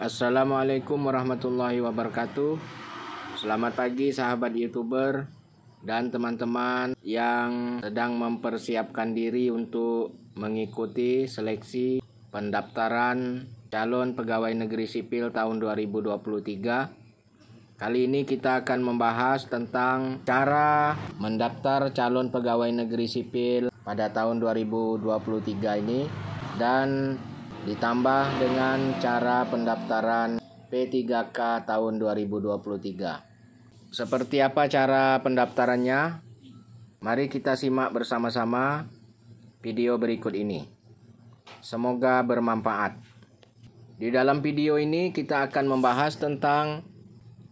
Assalamualaikum warahmatullahi wabarakatuh. Selamat pagi sahabat YouTuber dan teman-teman yang sedang mempersiapkan diri untuk mengikuti seleksi pendaftaran calon pegawai negeri sipil tahun 2023. Kali ini kita akan membahas tentang cara mendaftar calon pegawai negeri sipil pada tahun 2023 ini dan ditambah dengan cara pendaftaran P3K tahun 2023. Seperti apa cara pendaftarannya? Mari kita simak bersama-sama video berikut ini. Semoga bermanfaat. Di dalam video ini kita akan membahas tentang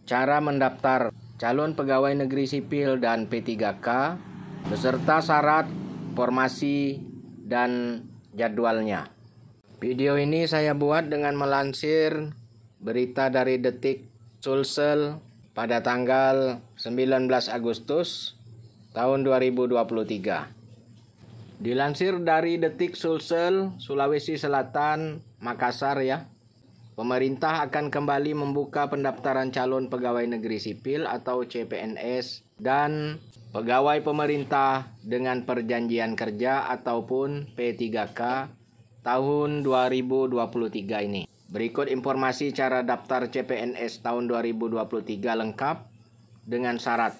cara mendaftar calon pegawai negeri sipil dan P3K beserta syarat, formasi, dan jadwalnya. Video ini saya buat dengan melansir berita dari Detik Sulsel pada tanggal 19 Agustus tahun 2023. Dilansir dari Detik Sulsel, Sulawesi Selatan, Makassar ya. Pemerintah akan kembali membuka pendaftaran calon pegawai negeri sipil atau CPNS dan pegawai pemerintah dengan perjanjian kerja ataupun P3K tahun 2023 ini. Berikut informasi cara daftar CPNS tahun 2023 lengkap dengan syarat,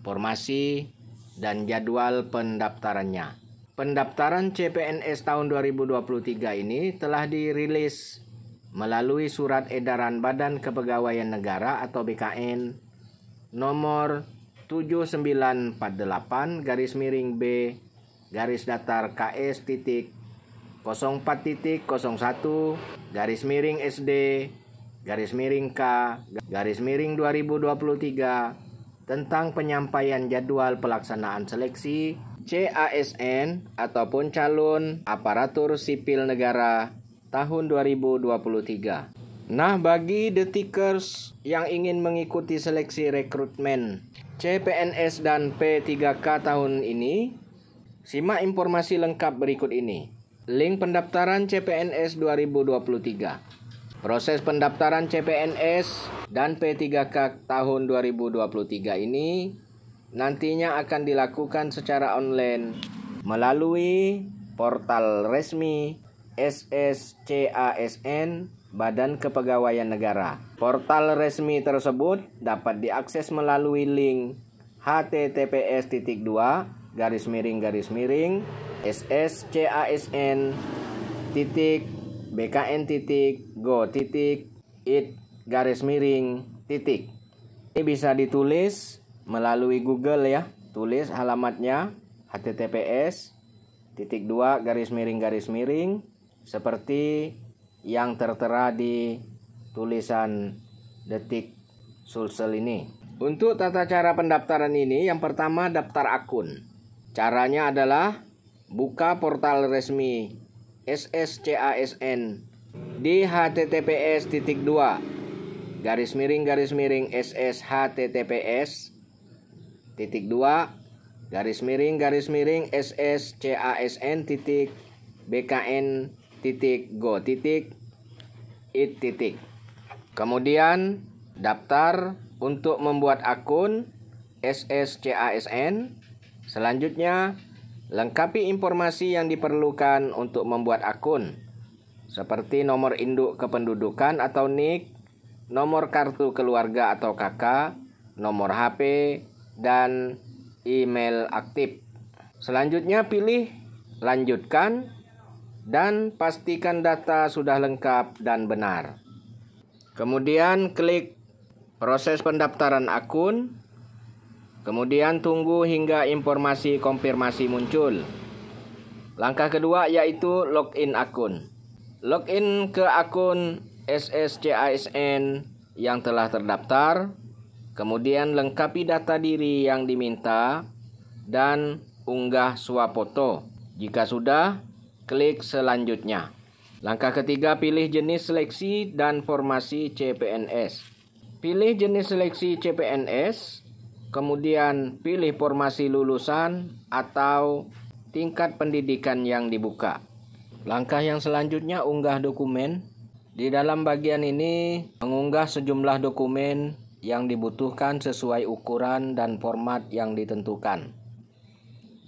formasi, dan jadwal pendaftarannya. Pendaftaran CPNS tahun 2023 ini telah dirilis melalui surat edaran Badan Kepegawaian Negara atau BKN nomor 7948 garis miring B garis datar KS titik 04.01 garis miring SD garis miring K garis miring 2023 tentang penyampaian jadwal pelaksanaan seleksi CASN ataupun calon aparatur sipil negara tahun 2023. Nah, bagi detikers yang ingin mengikuti seleksi rekrutmen CPNS dan P3K tahun ini, simak informasi lengkap berikut ini. Link pendaftaran CPNS 2023. Proses pendaftaran CPNS dan P3K tahun 2023 ini nantinya akan dilakukan secara online melalui portal resmi SSCASN Badan Kepegawaian Negara. Portal resmi tersebut dapat diakses melalui link https.2 garis miring garis miring sscasn titik bkn titik go titik it garis miring titik ini bisa ditulis melalui Google ya tulis alamatnya https titik dua garis miring garis miring seperti yang tertera di tulisan detik Sulsel ini. Untuk tata cara pendaftaran ini, yang pertama daftar akun. Caranya adalah buka portal resmi SSCASN di https titik garis miring garis miring SSHTTPS titik dua garis miring garis miring SSCASN titik BKN titik go titik it titik kemudian daftar untuk membuat akun SSCASN Selanjutnya, lengkapi informasi yang diperlukan untuk membuat akun, seperti nomor induk kependudukan atau NIK, nomor kartu keluarga atau KK, nomor HP, dan email aktif. Selanjutnya, pilih lanjutkan dan pastikan data sudah lengkap dan benar. Kemudian klik proses pendaftaran akun Kemudian tunggu hingga informasi konfirmasi muncul. Langkah kedua yaitu login akun. Login ke akun SSCISN yang telah terdaftar, kemudian lengkapi data diri yang diminta dan unggah swafoto. Jika sudah, klik selanjutnya. Langkah ketiga pilih jenis seleksi dan formasi CPNS. Pilih jenis seleksi CPNS kemudian pilih formasi lulusan atau tingkat pendidikan yang dibuka. Langkah yang selanjutnya unggah dokumen. Di dalam bagian ini mengunggah sejumlah dokumen yang dibutuhkan sesuai ukuran dan format yang ditentukan.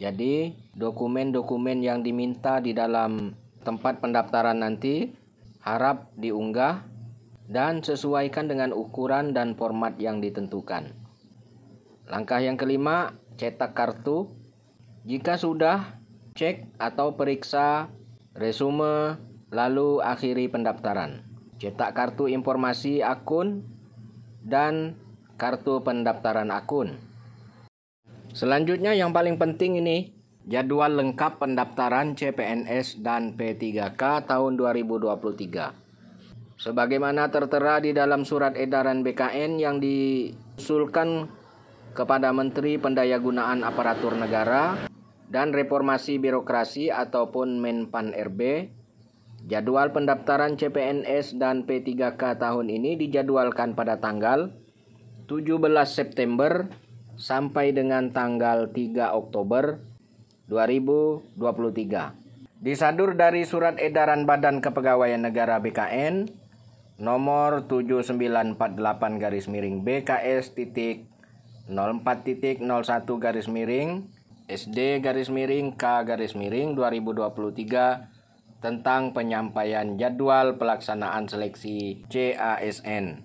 Jadi, dokumen-dokumen yang diminta di dalam tempat pendaftaran nanti harap diunggah dan sesuaikan dengan ukuran dan format yang ditentukan. Langkah yang kelima, cetak kartu. Jika sudah, cek atau periksa resume, lalu akhiri pendaftaran. Cetak kartu informasi akun dan kartu pendaftaran akun. Selanjutnya yang paling penting ini, jadwal lengkap pendaftaran CPNS dan P3K tahun 2023 sebagaimana tertera di dalam surat edaran BKN yang diusulkan kepada Menteri Pendayagunaan Aparatur Negara dan Reformasi Birokrasi ataupun Menpan RB. Jadwal pendaftaran CPNS dan P3K tahun ini dijadwalkan pada tanggal 17 September sampai dengan tanggal 3 Oktober 2023. Disadur dari Surat Edaran Badan Kepegawaian Negara BKN nomor 7948 garis miring BKS titik 04.01 garis miring SD garis miring K garis miring 2023 tentang penyampaian jadwal pelaksanaan seleksi CASN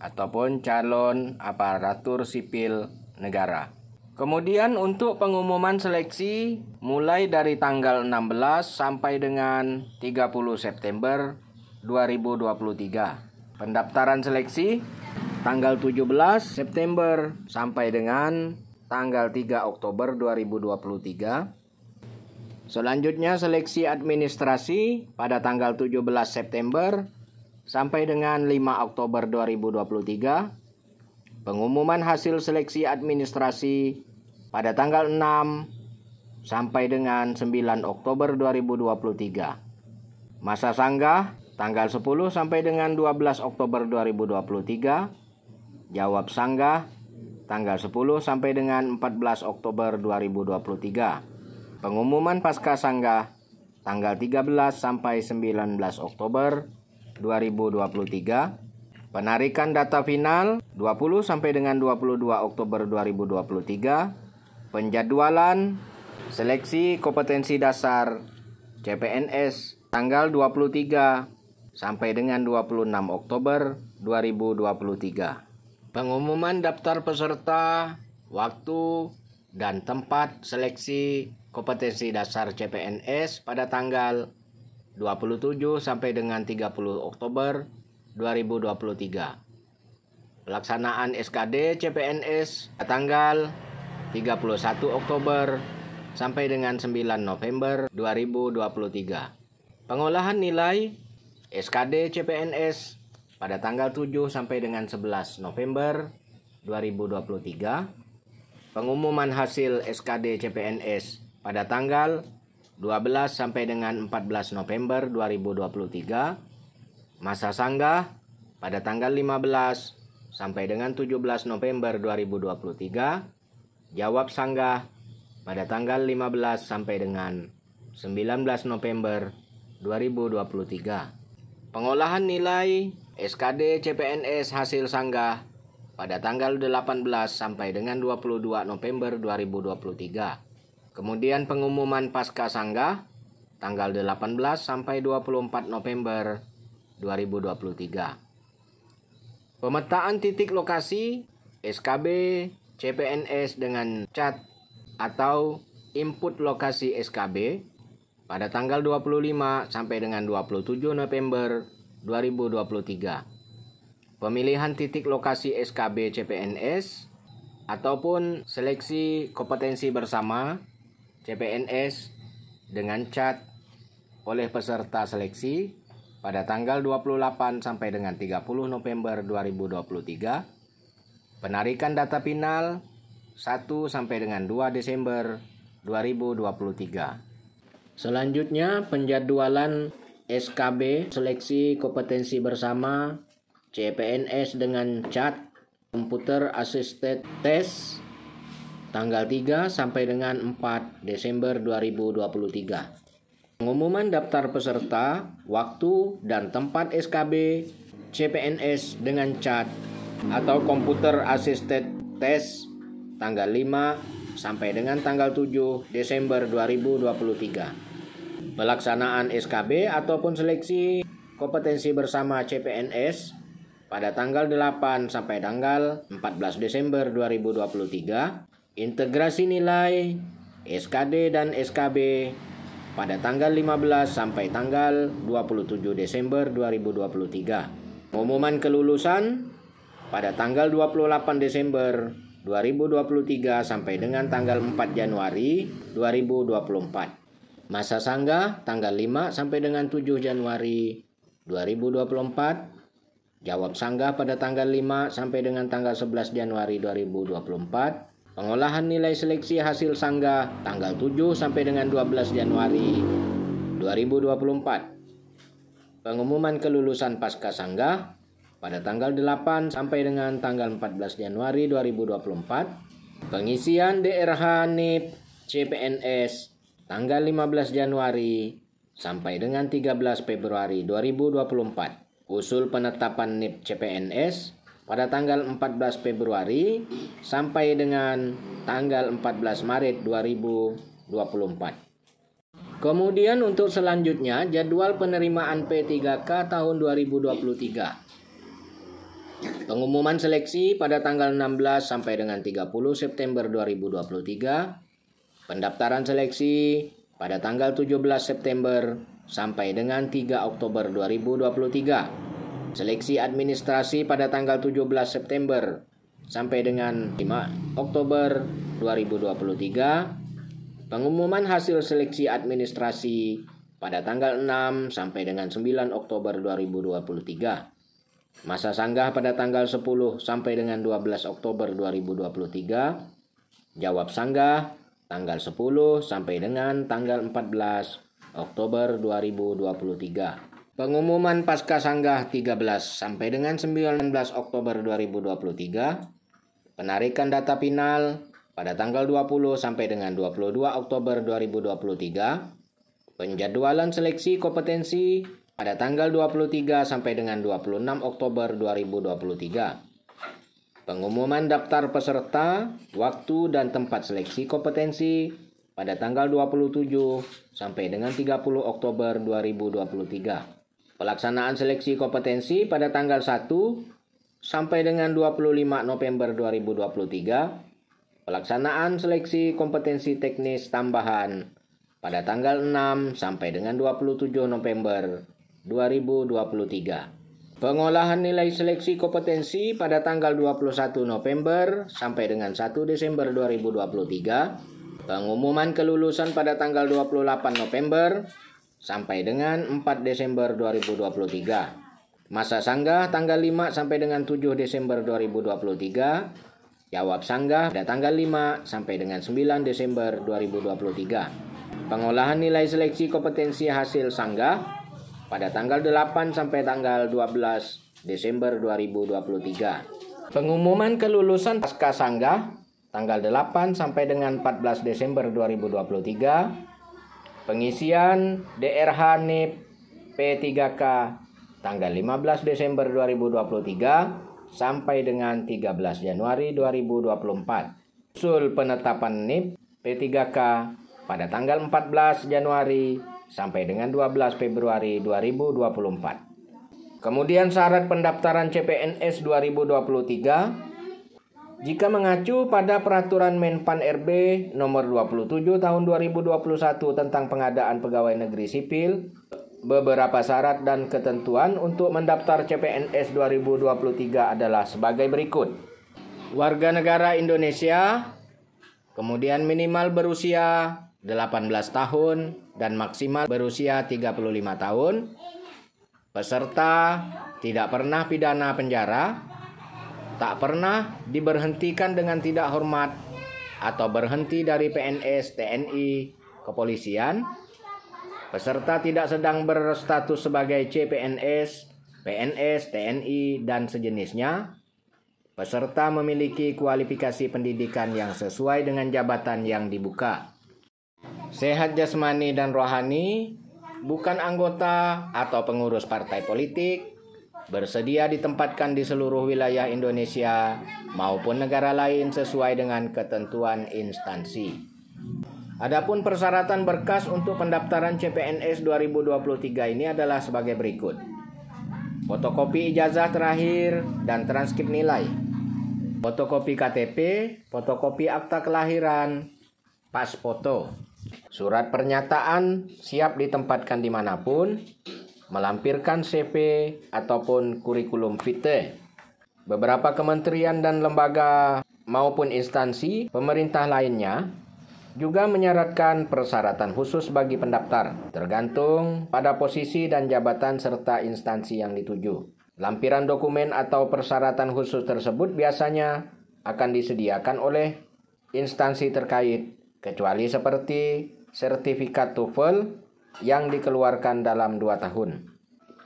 ataupun calon aparatur sipil negara. Kemudian untuk pengumuman seleksi mulai dari tanggal 16 sampai dengan 30 September 2023. Pendaftaran seleksi tanggal 17 September sampai dengan tanggal 3 Oktober 2023. Selanjutnya seleksi administrasi pada tanggal 17 September sampai dengan 5 Oktober 2023. Pengumuman hasil seleksi administrasi pada tanggal 6 sampai dengan 9 Oktober 2023. Masa sanggah tanggal 10 sampai dengan 12 Oktober 2023 Jawab Sangga tanggal 10 sampai dengan 14 Oktober 2023. Pengumuman pasca Sangga tanggal 13 sampai 19 Oktober 2023. Penarikan data final 20 sampai dengan 22 Oktober 2023. Penjadwalan seleksi kompetensi dasar CPNS tanggal 23 sampai dengan 26 Oktober 2023. Pengumuman daftar peserta, waktu, dan tempat seleksi kompetensi dasar CPNS pada tanggal 27 sampai dengan 30 Oktober 2023. Pelaksanaan SKD CPNS pada tanggal 31 Oktober sampai dengan 9 November 2023. Pengolahan nilai SKD CPNS pada tanggal 7 sampai dengan 11 November 2023, pengumuman hasil SKD CPNS pada tanggal 12 sampai dengan 14 November 2023, masa sanggah pada tanggal 15 sampai dengan 17 November 2023, jawab sanggah pada tanggal 15 sampai dengan 19 November 2023. Pengolahan nilai SKD CPNS hasil sanggah pada tanggal 18 sampai dengan 22 November 2023. Kemudian pengumuman pasca sanggah tanggal 18 sampai 24 November 2023. Pemetaan titik lokasi SKB CPNS dengan cat atau input lokasi SKB pada tanggal 25 sampai dengan 27 November 2023. Pemilihan titik lokasi SKB CPNS ataupun seleksi kompetensi bersama CPNS dengan CAT oleh peserta seleksi pada tanggal 28 sampai dengan 30 November 2023. Penarikan data final 1 sampai dengan 2 Desember 2023. Selanjutnya penjadwalan SKB seleksi kompetensi bersama CPNS dengan Chat komputer Assisted Test tanggal 3 sampai dengan 4 Desember 2023. Pengumuman daftar peserta, waktu dan tempat SKB CPNS dengan Chat atau komputer Assisted Test tanggal 5 sampai dengan tanggal 7 Desember 2023 pelaksanaan SKB ataupun seleksi kompetensi bersama CPNS pada tanggal 8 sampai tanggal 14 Desember 2023, integrasi nilai SKD dan SKB pada tanggal 15 sampai tanggal 27 Desember 2023. Pengumuman kelulusan pada tanggal 28 Desember 2023 sampai dengan tanggal 4 Januari 2024. Masa sangga tanggal 5 sampai dengan 7 Januari 2024. Jawab sanggah pada tanggal 5 sampai dengan tanggal 11 Januari 2024. Pengolahan nilai seleksi hasil sanggah tanggal 7 sampai dengan 12 Januari 2024. Pengumuman kelulusan pasca sanggah pada tanggal 8 sampai dengan tanggal 14 Januari 2024. Pengisian DRH NIP CPNS tanggal 15 Januari sampai dengan 13 Februari 2024 usul penetapan NIP CPNS pada tanggal 14 Februari sampai dengan tanggal 14 Maret 2024. Kemudian untuk selanjutnya jadwal penerimaan P3K tahun 2023. Pengumuman seleksi pada tanggal 16 sampai dengan 30 September 2023 Pendaftaran seleksi pada tanggal 17 September sampai dengan 3 Oktober 2023. Seleksi administrasi pada tanggal 17 September sampai dengan 5 Oktober 2023. Pengumuman hasil seleksi administrasi pada tanggal 6 sampai dengan 9 Oktober 2023. Masa sanggah pada tanggal 10 sampai dengan 12 Oktober 2023. Jawab sanggah tanggal 10 sampai dengan tanggal 14 Oktober 2023. Pengumuman pasca sanggah 13 sampai dengan 19 Oktober 2023. Penarikan data final pada tanggal 20 sampai dengan 22 Oktober 2023. Penjadwalan seleksi kompetensi pada tanggal 23 sampai dengan 26 Oktober 2023. Pengumuman daftar peserta, waktu dan tempat seleksi kompetensi pada tanggal 27 sampai dengan 30 Oktober 2023. Pelaksanaan seleksi kompetensi pada tanggal 1 sampai dengan 25 November 2023. Pelaksanaan seleksi kompetensi teknis tambahan pada tanggal 6 sampai dengan 27 November 2023. Pengolahan nilai seleksi kompetensi pada tanggal 21 November sampai dengan 1 Desember 2023, pengumuman kelulusan pada tanggal 28 November sampai dengan 4 Desember 2023. Masa sanggah tanggal 5 sampai dengan 7 Desember 2023. Jawab sanggah pada tanggal 5 sampai dengan 9 Desember 2023. Pengolahan nilai seleksi kompetensi hasil sanggah pada tanggal 8 sampai tanggal 12 Desember 2023. Pengumuman kelulusan pasca sanggah tanggal 8 sampai dengan 14 Desember 2023. Pengisian DRH NIP P3K tanggal 15 Desember 2023 sampai dengan 13 Januari 2024. Usul penetapan NIP P3K pada tanggal 14 Januari sampai dengan 12 Februari 2024. Kemudian syarat pendaftaran CPNS 2023 jika mengacu pada peraturan Menpan RB nomor 27 tahun 2021 tentang pengadaan pegawai negeri sipil, beberapa syarat dan ketentuan untuk mendaftar CPNS 2023 adalah sebagai berikut warga negara Indonesia, kemudian minimal berusia 18 tahun, dan maksimal berusia 35 tahun. Peserta tidak pernah pidana penjara, tak pernah diberhentikan dengan tidak hormat atau berhenti dari PNS, TNI, kepolisian. Peserta tidak sedang berstatus sebagai CPNS, PNS, TNI, dan sejenisnya. Peserta memiliki kualifikasi pendidikan yang sesuai dengan jabatan yang dibuka Sehat jasmani dan rohani bukan anggota atau pengurus partai politik, bersedia ditempatkan di seluruh wilayah Indonesia maupun negara lain sesuai dengan ketentuan instansi. Adapun persyaratan berkas untuk pendaftaran CPNS 2023 ini adalah sebagai berikut. Fotokopi ijazah terakhir dan transkrip nilai. Fotokopi KTP, fotokopi akta kelahiran, pas foto. Surat pernyataan siap ditempatkan dimanapun, melampirkan CP ataupun kurikulum vitae. Beberapa kementerian dan lembaga maupun instansi pemerintah lainnya juga menyaratkan persyaratan khusus bagi pendaftar, tergantung pada posisi dan jabatan serta instansi yang dituju. Lampiran dokumen atau persyaratan khusus tersebut biasanya akan disediakan oleh instansi terkait kecuali seperti sertifikat TOEFL yang dikeluarkan dalam 2 tahun.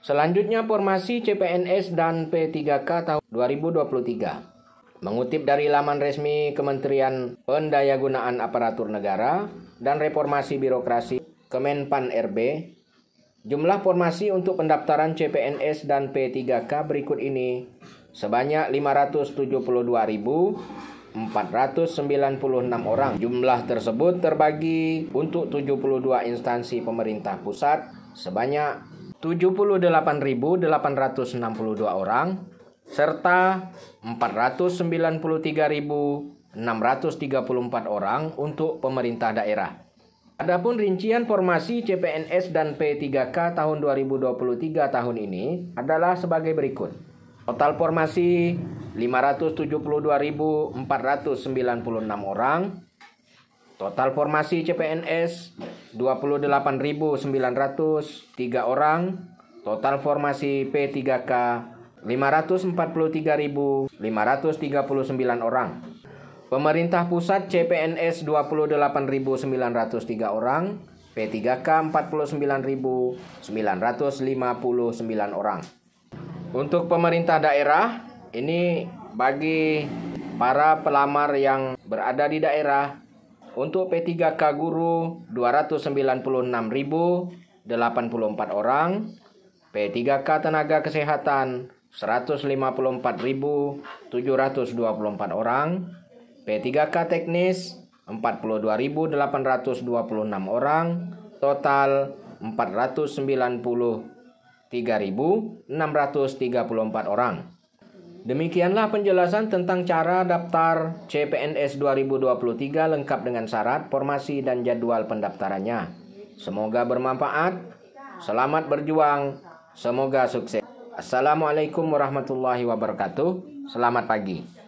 Selanjutnya formasi CPNS dan P3K tahun 2023. Mengutip dari laman resmi Kementerian Pendayagunaan Aparatur Negara dan Reformasi Birokrasi Kemenpan RB, jumlah formasi untuk pendaftaran CPNS dan P3K berikut ini sebanyak 496 orang. Jumlah tersebut terbagi untuk 72 instansi pemerintah pusat sebanyak 78.862 orang serta 493.634 orang untuk pemerintah daerah. Adapun rincian formasi CPNS dan P3K tahun 2023 tahun ini adalah sebagai berikut. Total formasi 572.496 orang. Total formasi CPNS 28.903 orang. Total formasi P3K 543.539 orang. Pemerintah pusat CPNS 28.903 orang, P3K 49.959 orang. Untuk pemerintah daerah, ini bagi para pelamar yang berada di daerah untuk P3K guru 296.084 orang, P3K tenaga kesehatan 154.724 orang, P3K teknis 42.826 orang, total 490 3.634 orang. Demikianlah penjelasan tentang cara daftar CPNS 2023 lengkap dengan syarat, formasi, dan jadwal pendaftarannya. Semoga bermanfaat. Selamat berjuang. Semoga sukses. Assalamualaikum warahmatullahi wabarakatuh. Selamat pagi.